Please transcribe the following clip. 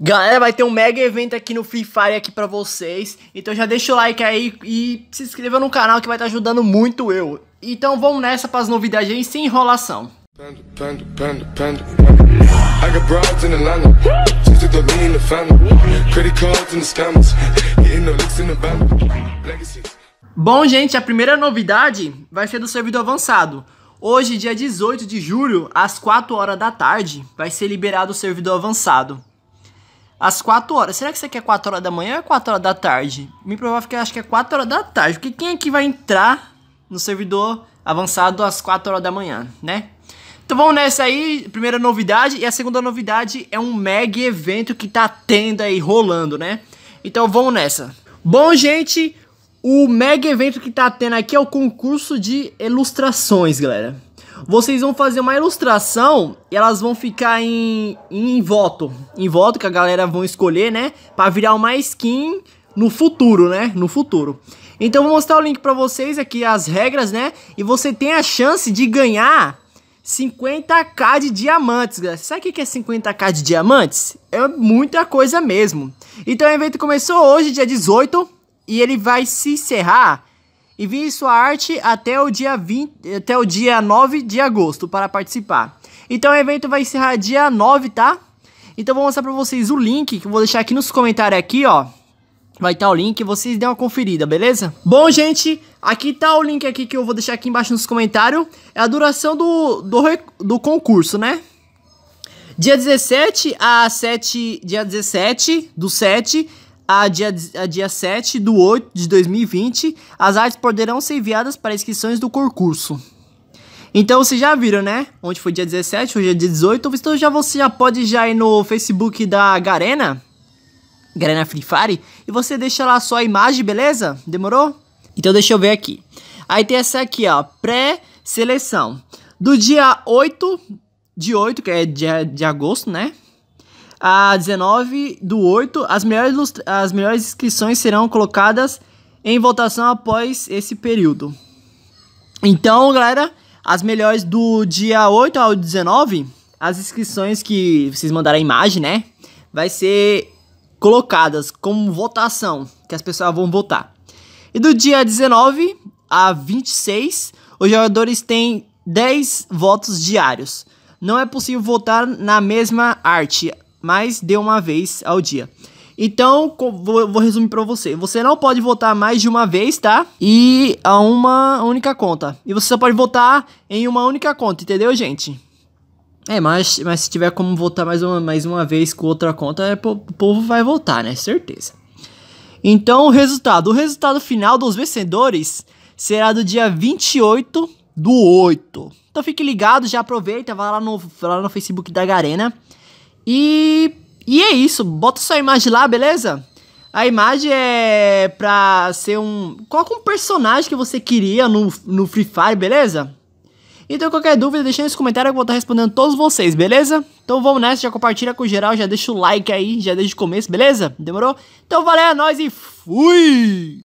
Galera, vai ter um mega evento aqui no Free Fire aqui pra vocês, então já deixa o like aí e se inscreva no canal que vai estar tá ajudando muito eu. Então vamos nessa pras novidades aí, sem enrolação. Bom, gente, a primeira novidade vai ser do servidor avançado. Hoje, dia 18 de julho, às 4 horas da tarde, vai ser liberado o servidor avançado às 4 horas. Será que você quer 4 horas da manhã ou é 4 horas da tarde? Me provável que eu acho que é 4 horas da tarde, porque quem é que vai entrar no servidor avançado às 4 horas da manhã, né? Então vamos nessa aí, primeira novidade. E a segunda novidade é um mega evento que tá tendo aí rolando, né? Então vamos nessa. Bom, gente, o mega evento que tá tendo aqui é o concurso de ilustrações, galera. Vocês vão fazer uma ilustração e elas vão ficar em, em voto. Em voto que a galera vão escolher, né? Pra virar uma skin no futuro, né? No futuro. Então vou mostrar o link pra vocês aqui, as regras, né? E você tem a chance de ganhar 50k de diamantes, galera. Sabe o que é 50k de diamantes? É muita coisa mesmo. Então o evento começou hoje, dia 18 e ele vai se encerrar. e vir sua arte até o dia 20, até o dia 9 de agosto para participar. Então o evento vai encerrar dia 9, tá? Então vou mostrar para vocês o link que eu vou deixar aqui nos comentários aqui, ó. Vai estar tá o link, vocês dêem uma conferida, beleza? Bom, gente, aqui tá o link aqui que eu vou deixar aqui embaixo nos comentários. É a duração do, do, do concurso, né? Dia 17 a 7, dia 17 do 7 a dia, a dia 7 de 8 de 2020, as artes poderão ser enviadas para inscrições do concurso. Então vocês já viram, né? Onde foi dia 17, hoje é dia 18. Então já você já pode já ir no Facebook da Garena, Garena Free Fire, e você deixa lá a sua imagem, beleza? Demorou? Então deixa eu ver aqui. Aí tem essa aqui, ó, pré-seleção. Do dia 8 de 8, que é dia de agosto, né? a 19 do 8, as melhores, as melhores inscrições serão colocadas em votação após esse período. Então, galera, as melhores do dia 8 ao 19, as inscrições que vocês mandaram a imagem, né? Vai ser colocadas como votação, que as pessoas vão votar. E do dia 19 a 26, os jogadores têm 10 votos diários. Não é possível votar na mesma arte mas de uma vez ao dia. Então, vou, resumir para você. Você não pode votar mais de uma vez, tá? E a uma única conta. E você só pode votar em uma única conta, entendeu, gente? É, mas, mas se tiver como votar mais uma, mais uma vez com outra conta, é o povo vai votar, né? Certeza. Então, o resultado. O resultado final dos vencedores será do dia 28 do 8. Então, fique ligado, já aproveita, vai lá no, vai lá no Facebook da Garena e, e é isso, bota sua imagem lá, beleza? A imagem é pra ser um... Coloca um personagem que você queria no, no Free Fire, beleza? Então qualquer dúvida, deixa nos comentários que eu vou estar respondendo todos vocês, beleza? Então vamos nessa, já compartilha com geral, já deixa o like aí, já desde o começo, beleza? Demorou? Então valeu, é nóis e fui!